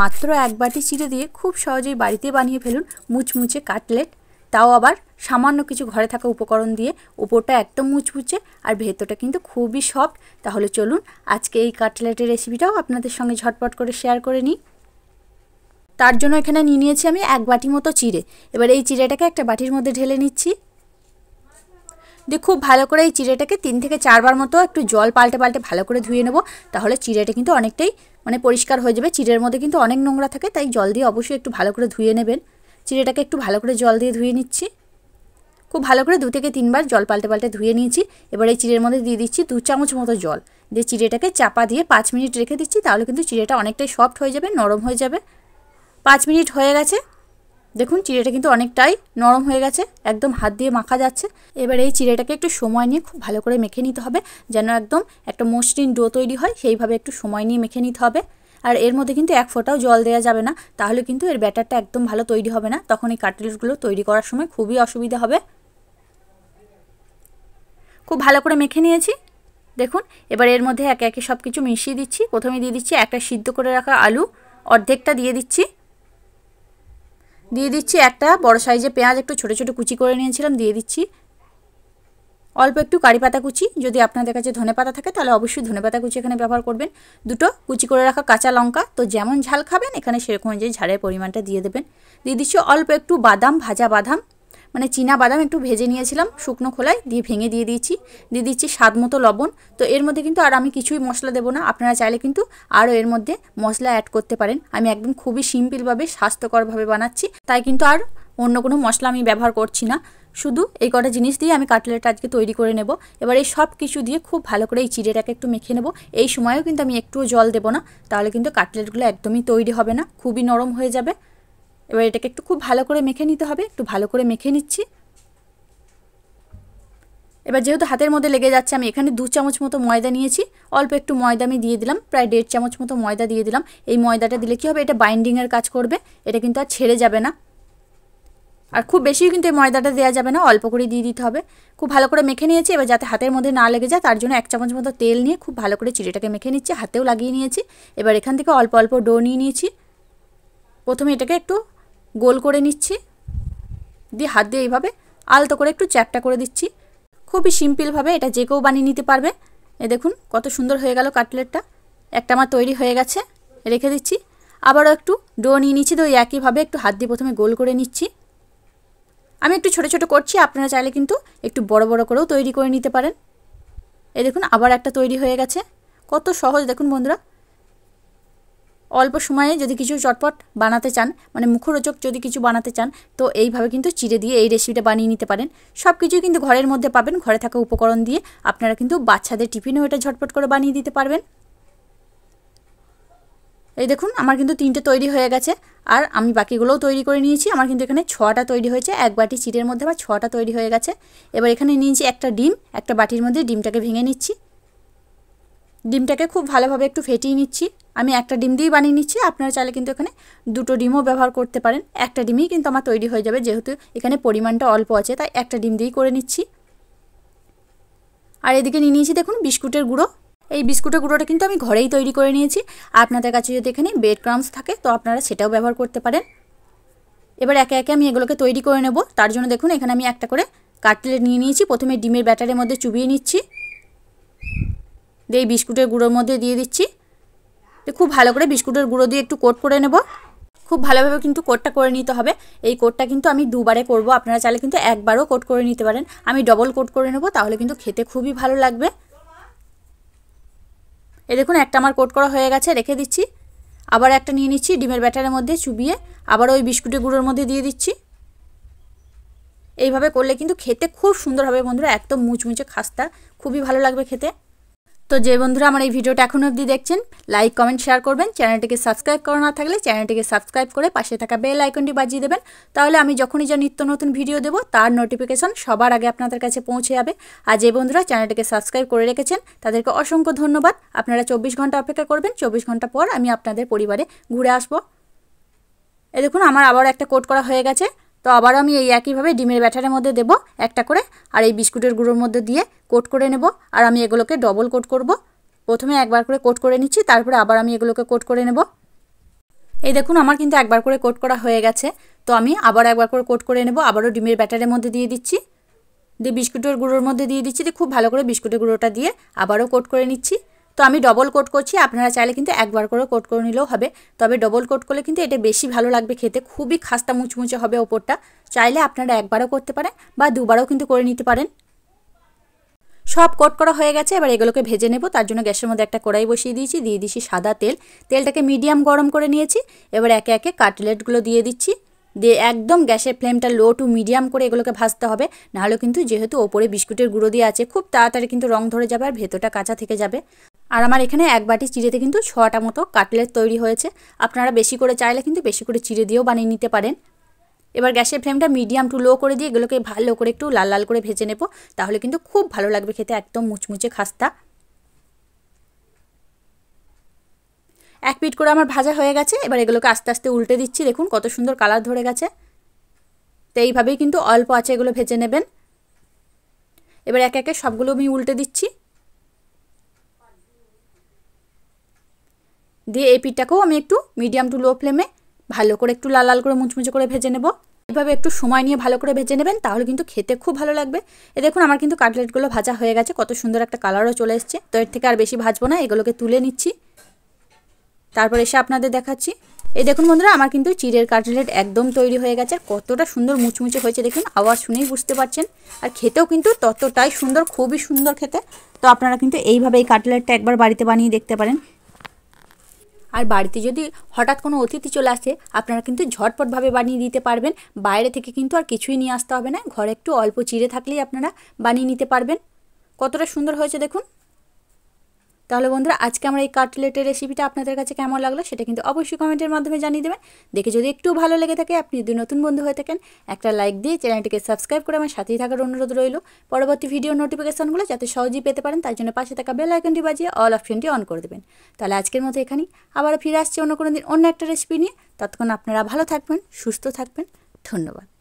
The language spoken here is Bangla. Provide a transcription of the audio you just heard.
মাত্র এক বাটি চিড়ে দিয়ে খুব সহজেই বাড়িতে বানিয়ে ফেলুন মুচমুচে কাটলেট তাও আবার সামান্য কিছু ঘরে থাকা উপকরণ দিয়ে উপরটা একদম মুচমুচে আর ভেতরটা কিন্তু খুবই সফট তাহলে চলুন আজকে এই কাটলেটের রেসিপিটাও আপনাদের সঙ্গে ঝটপট করে শেয়ার করে নিই তার জন্য এখানে নিয়ে নিয়েছি আমি এক বাটি মতো চিড়ে এবার এই চিড়েটাকে একটা বাটির মধ্যে ঢেলে নিচ্ছি দিয়ে খুব ভালো করে এই চিড়েটাকে তিন থেকে চারবার মতো একটু জল পাল্টে পাল্টে ভালো করে ধুয়ে নেব তাহলে চিড়েটা কিন্তু অনেকটাই মানে পরিষ্কার হয়ে যাবে চিড়ের মধ্যে কিন্তু অনেক নোংরা থাকে তাই জল দিয়ে অবশ্যই একটু ভালো করে ধুয়ে নেবেন চিড়েটাকে একটু ভালো করে জল দিয়ে ধুয়ে নিচ্ছি খুব ভালো করে দু থেকে তিনবার জল পাল্টে পাল্টে ধুয়ে নিয়েছি এবার এই চিড়ের মধ্যে দিয়ে দিচ্ছি দু চামচ মতো জল দিয়ে চিড়েটাকে চাপা দিয়ে পাঁচ মিনিট রেখে দিচ্ছি তাহলে কিন্তু চিড়েটা অনেকটাই সফট হয়ে যাবে নরম হয়ে যাবে পাঁচ মিনিট হয়ে গেছে দেখুন চিড়েটা কিন্তু অনেকটাই নরম হয়ে গেছে একদম হাত দিয়ে মাখা যাচ্ছে এবার এই চিড়েটাকে একটু সময় নিয়ে খুব ভালো করে মেখে নিতে হবে যেন একদম একটা মসৃণ ডো তৈরি হয় সেইভাবে একটু সময় নিয়ে মেখে নিতে হবে আর এর মধ্যে কিন্তু এক ফোঁটাও জল দেওয়া যাবে না তাহলে কিন্তু এর ব্যাটারটা একদম ভালো তৈরি হবে না তখন এই কাটলেটগুলো তৈরি করার সময় খুবই অসুবিধা হবে খুব ভালো করে মেখে নিয়েছি দেখুন এবার এর মধ্যে একে একে সব কিছু মিশিয়ে দিচ্ছি প্রথমে দিয়ে দিচ্ছি একটা সিদ্ধ করে রাখা আলু অর্ধেকটা দিয়ে দিচ্ছি দিয়ে দিচ্ছি একটা বড় সাইজে পেঁয়াজ একটু ছোটো ছোটো কুচি করে নিয়েছিলাম দিয়ে দিচ্ছি অল্প একটু কারি পাতা কুচি যদি আপনাদের কাছে ধনে পাতা থাকে তাহলে অবশ্যই ধনে পাতা কুচি এখানে ব্যবহার করবেন দুটো কুচি করে রাখা কাঁচা লঙ্কা তো যেমন ঝাল খাবেন এখানে সেরকম অনুযায়ী ঝালের পরিমাণটা দিয়ে দেবেন দিয়ে দিচ্ছি অল্প একটু বাদাম ভাজা বাদাম মানে চীনা বাদাম একটু ভেজে নিয়েছিলাম শুকনো খোলায় দিয়ে ভেঙে দিয়ে দিয়েছি দিয়ে দিচ্ছি স্বাদ মতো লবণ তো এর মধ্যে কিন্তু আর আমি কিছুই মশলা দেবো না আপনারা চাইলে কিন্তু আরও এর মধ্যে মশলা অ্যাড করতে পারেন আমি একদম খুবই সিম্পলভাবে স্বাস্থ্যকরভাবে বানাচ্ছি তাই কিন্তু আর অন্য কোনো মশলা আমি ব্যবহার করছি না শুধু এই কটা জিনিস দিয়ে আমি কাটলেটটা আজকে তৈরি করে নেব এবার এই সব কিছু দিয়ে খুব ভালো করে এই চিড়েটাকে একটু মেখে নেব এই সময়েও কিন্তু আমি একটুও জল দেবো না তাহলে কিন্তু কাটলেটগুলো একদমই তৈরি হবে না খুবই নরম হয়ে যাবে এবার এটাকে একটু খুব ভালো করে মেখে নিতে হবে একটু ভালো করে মেখে নিচ্ছি এবার যেহেতু হাতের মধ্যে লেগে যাচ্ছে আমি এখানে দু চামচ মতো ময়দা নিয়েছি অল্প একটু ময়দা আমি দিয়ে দিলাম প্রায় দেড় চামচ মতো ময়দা দিয়ে দিলাম এই ময়দাটা দিলে কি হবে এটা বাইন্ডিংয়ের কাজ করবে এটা কিন্তু আর ছেড়ে যাবে না আর খুব বেশিও কিন্তু এই ময়দাটা দেওয়া যাবে না অল্প করে দিয়ে দিতে হবে খুব ভালো করে মেখে নিয়েছি এবার যাতে হাতের মধ্যে না লেগে যায় তার জন্য এক চামচ মতো তেল নিয়ে খুব ভালো করে চিড়েটাকে মেখে নিচ্ছি হাতেও লাগিয়ে নিয়েছি এবার এখান থেকে অল্প অল্প ডো নিয়ে নিয়েছি প্রথমে এটাকে একটু গোল করে নিচ্ছি দিয়ে হাত দিয়ে এইভাবে আলতো করে একটু চ্যাপটা করে দিচ্ছি খুবই সিম্পলভাবে এটা যে কেউ বানিয়ে নিতে পারবে এ দেখুন কত সুন্দর হয়ে গেল কাটলেটটা একটা আমার তৈরি হয়ে গেছে রেখে দিচ্ছি আবারও একটু ডো নিয়ে নিচ্ছি তো একইভাবে একটু হাত দিয়ে প্রথমে গোল করে নিচ্ছি আমি একটু ছোট ছোট করছি আপনারা চাইলে কিন্তু একটু বড় বড় করেও তৈরি করে নিতে পারেন এ দেখুন আবার একটা তৈরি হয়ে গেছে কত সহজ দেখুন বন্ধুরা অল্প সময়ে যদি কিছু চটপট বানাতে চান মানে মুখরোচক যদি কিছু বানাতে চান তো এইভাবে কিন্তু চিড়ে দিয়ে এই রেসিপিটা বানিয়ে নিতে পারেন সব কিছুই কিন্তু ঘরের মধ্যে পাবেন ঘরে থাকা উপকরণ দিয়ে আপনারা কিন্তু বাচ্চাদের টিফিনেও এটা ঝটপট করে বানিয়ে দিতে পারবেন এই দেখুন আমার কিন্তু তিনটে তৈরি হয়ে গেছে আর আমি বাকিগুলোও তৈরি করে নিয়েছি আমার কিন্তু এখানে ছটা তৈরি হয়েছে এক বাটি চিড়ের মধ্যে আমার ছটা তৈরি হয়ে গেছে এবার এখানে নিয়েছি একটা ডিম একটা বাটির মধ্যে ডিমটাকে ভেঙে নিচ্ছি ডিমটাকে খুব ভালোভাবে একটু ফেটিয়ে নিচ্ছি আমি একটা ডিম দিয়েই বানিয়ে নিচ্ছি আপনারা চাইলে কিন্তু এখানে দুটো ডিমও ব্যবহার করতে পারেন একটা ডিমই কিন্তু আমার তৈরি হয়ে যাবে যেহেতু এখানে পরিমাণটা অল্প আছে তাই একটা ডিম দিয়েই করে নিচ্ছি আর এদিকে নিয়ে নিয়েছি দেখুন বিস্কুটের গুঁড়ো এই বিস্কুটের গুঁড়োটা কিন্তু আমি ঘরেই তৈরি করে নিয়েছি আপনাদের কাছে যদি এখানে বেড ক্রামস থাকে তো আপনারা সেটাও ব্যবহার করতে পারেন এবার একে একে আমি এগুলোকে তৈরি করে নেব তার জন্য দেখুন এখানে আমি একটা করে কাটলেট নিয়ে নিয়েছি প্রথমে ডিমের ব্যাটারের মধ্যে চুবিয়ে নিচ্ছি দিয়ে এই বিস্কুটের গুঁড়োর মধ্যে দিয়ে দিচ্ছি খুব ভালো করে বিস্কুটের গুঁড়ো দিয়ে একটু কোট করে নেব খুব ভালোভাবে কিন্তু কোটটা করে নিতে হবে এই কোটটা কিন্তু আমি দুবারে করব আপনারা চাইলে কিন্তু একবারও কোট করে নিতে পারেন আমি ডবল কোট করে নেব তাহলে কিন্তু খেতে খুবই ভালো লাগবে এ দেখুন একটা আমার কোট করা হয়ে গেছে রেখে দিচ্ছি আবার একটা নিয়ে নিচ্ছি ডিমের ব্যাটারের মধ্যে চুবিয়ে আবার ওই বিস্কুটের গুঁড়োর মধ্যে দিয়ে দিচ্ছি এইভাবে করলে কিন্তু খেতে খুব সুন্দর হবে বন্ধুরা একদম মুচমুচে খাস্তা খুবই ভালো লাগবে খেতে তো যে বন্ধুরা আমার এই ভিডিওটা এখনও অবধি দেখছেন লাইক কমেন্ট শেয়ার করবেন চ্যানেলটিকে সাবস্ক্রাইব করা না থাকলে চ্যানেলটিকে সাবস্ক্রাইব করে পাশে থাকা বেল আইকনটি বাজিয়ে দেবেন তাহলে আমি যখনই যা নিত্য নতুন ভিডিও দেবো তার নোটিফিকেশন সবার আগে আপনাদের কাছে পৌঁছে যাবে আর যে বন্ধুরা চ্যানেলটিকে সাবস্ক্রাইব করে রেখেছেন তাদেরকে অসংখ্য ধন্যবাদ আপনারা চব্বিশ ঘন্টা অপেক্ষা করবেন চব্বিশ ঘন্টা পর আমি আপনাদের পরিবারে ঘুরে আসবো এ দেখুন আমার আবার একটা কোট করা হয়ে গেছে তো আবার আমি এই একইভাবে ডিমের ব্যাটারের মধ্যে দেব একটা করে আর এই বিস্কুটের গুঁড়োর মধ্যে দিয়ে কোট করে নেব আর আমি এগুলোকে ডবল কোট করব প্রথমে একবার করে কোট করে নিচ্ছি তারপরে আবার আমি এগুলোকে কোট করে নেব এই দেখুন আমার কিন্তু একবার করে কোট করা হয়ে গেছে তো আমি আবার একবার করে কোট করে নেব আবারও ডিমের ব্যাটারের মধ্যে দিয়ে দিচ্ছি দিয়ে বিস্কুটের গুঁড়োর মধ্যে দিয়ে দিচ্ছি দিয়ে খুব ভালো করে বিস্কুটের গুঁড়োটা দিয়ে আবারও কোট করে নিচ্ছি তো আমি ডবল কোট করছি আপনারা চাইলে কিন্তু একবার করে কোট করে নিলেও হবে তবে ডবল কোট করলে কিন্তু এটা বেশি ভালো লাগবে খেতে খুবই খাস্তা মুচমুচে হবে ওপরটা চাইলে আপনারা একবারও করতে পারেন বা দুবারও কিন্তু করে নিতে পারেন সব কোট করা হয়ে গেছে এবার এগুলোকে ভেজে নেব তার জন্য গ্যাসের মধ্যে একটা কড়াই বসিয়ে দিয়েছি দিয়ে দিচ্ছি সাদা তেল তেলটাকে মিডিয়াম গরম করে নিয়েছি এবার একে একে কাটলেটগুলো দিয়ে দিচ্ছি দিয়ে একদম গ্যাসের ফ্লেমটা লো টু মিডিয়াম করে এগুলোকে ভাজতে হবে নাহলে কিন্তু যেহেতু ওপরে বিস্কুটের গুঁড়ো দিয়ে আছে খুব তাড়াতাড়ি কিন্তু রং ধরে যাবে আর ভেতরটা কাঁচা থেকে যাবে আর আমার এখানে এক বাটি চিড়েতে কিন্তু ছটা মতো কাটলেট তৈরি হয়েছে আপনারা বেশি করে চাইলে কিন্তু বেশি করে চিড়ে দিয়েও বানিয়ে নিতে পারেন এবার গ্যাসের ফ্লেমটা মিডিয়াম টু লো করে দিয়ে এগুলোকে ভালো করে একটু লাল লাল করে ভেজে নেব তাহলে কিন্তু খুব ভালো লাগবে খেতে একদম মুচমুচে খাস্তা এক পিট করে আমার ভাজা হয়ে গেছে এবার এগুলোকে আস্তে আস্তে উল্টে দিচ্ছি দেখুন কত সুন্দর কালার ধরে গেছে তো এইভাবেই কিন্তু অল্প আছে এগুলো ভেজে নেবেন এবার একে একে সবগুলো আমি উল্টে দিচ্ছি দিয়ে এই পিঠটাকেও আমি একটু মিডিয়াম টু লো ফ্লেমে ভালো করে একটু লাল লাল করে মুচমুচে করে ভেজে নেব এভাবে একটু সময় নিয়ে ভালো করে ভেজে নেবেন তাহলে কিন্তু খেতে খুব ভালো লাগবে এ দেখুন আমার কিন্তু কাটলেটগুলো ভাজা হয়ে গেছে কত সুন্দর একটা কালারও চলে এসছে তো এর থেকে আর বেশি ভাজবো না এগুলোকে তুলে নিচ্ছি তারপর এসে আপনাদের দেখাচ্ছি এই দেখুন বন্ধুরা আমার কিন্তু চিড়ের কাটলেট একদম তৈরি হয়ে গেছে কতটা সুন্দর মুচমুচে হয়েছে দেখুন আওয়াজ শুনেই বুঝতে পারছেন আর খেতেও কিন্তু ততটাই সুন্দর খুবই সুন্দর খেতে তো আপনারা কিন্তু এইভাবে এই কাটলেটটা একবার বাড়িতে বানিয়ে দেখতে পারেন আর বাড়িতে যদি হঠাৎ কোনো অতিথি চলে আসে আপনারা কিন্তু ঝটপটভাবে বানিয়ে দিতে পারবেন বাইরে থেকে কিন্তু আর কিছুই নিয়ে আসতে হবে না ঘরে একটু অল্প চিড়ে থাকলেই আপনারা বানিয়ে নিতে পারবেন কতটা সুন্দর হয়েছে দেখুন তাহলে বন্ধুরা আজকে আমরা এই কাটলেটের রেসিপিটা আপনাদের কাছে কেমন লাগলো সেটা কিন্তু অবশ্যই কমেন্টের মাধ্যমে জানিয়ে দেবেন দেখে যদি একটু ভালো লেগে থাকে আপনি যদি নতুন বন্ধু হয়ে থাকেন একটা লাইক দিয়ে চ্যানেলটিকে সাবস্ক্রাইব করে আমার সাথেই থাকার অনুরোধ রইল পরবর্তী ভিডিও নোটিফিকেশানগুলো যাতে সহজেই পেতে পারেন তার জন্য পাশে থাকা বেল আইকনটি বাজিয়ে অল অপশনটি অন করে দেবেন তাহলে আজকের মতো এখানেই আবার ফিরে আসছে অন্য কোনো দিন অন্য একটা রেসিপি নিয়ে ততক্ষণ আপনারা ভালো থাকবেন সুস্থ থাকবেন ধন্যবাদ